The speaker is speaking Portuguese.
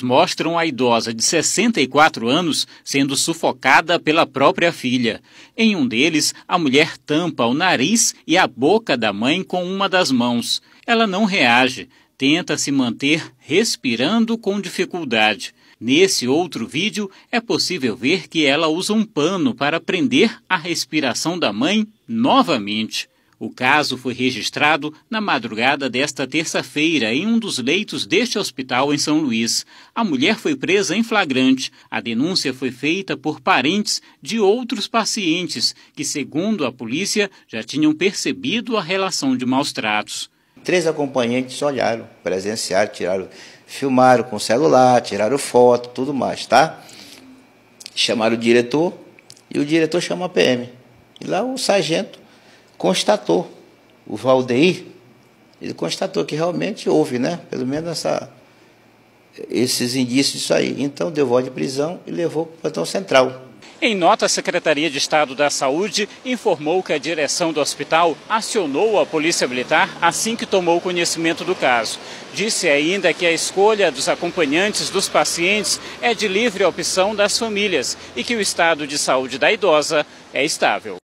mostram a idosa de 64 anos sendo sufocada pela própria filha. Em um deles, a mulher tampa o nariz e a boca da mãe com uma das mãos. Ela não reage, tenta se manter respirando com dificuldade. Nesse outro vídeo, é possível ver que ela usa um pano para prender a respiração da mãe novamente. O caso foi registrado na madrugada desta terça-feira em um dos leitos deste hospital em São Luís. A mulher foi presa em flagrante. A denúncia foi feita por parentes de outros pacientes que, segundo a polícia, já tinham percebido a relação de maus tratos. Três acompanhantes olharam, presenciaram, tiraram, filmaram com celular, tiraram foto, tudo mais, tá? Chamaram o diretor e o diretor chama a PM. E lá o sargento constatou, o Valdeir, ele constatou que realmente houve, né? Pelo menos essa, esses indícios disso aí. Então deu voz de prisão e levou para o plantão central. Em nota, a Secretaria de Estado da Saúde informou que a direção do hospital acionou a Polícia Militar assim que tomou conhecimento do caso. Disse ainda que a escolha dos acompanhantes dos pacientes é de livre opção das famílias e que o estado de saúde da idosa é estável.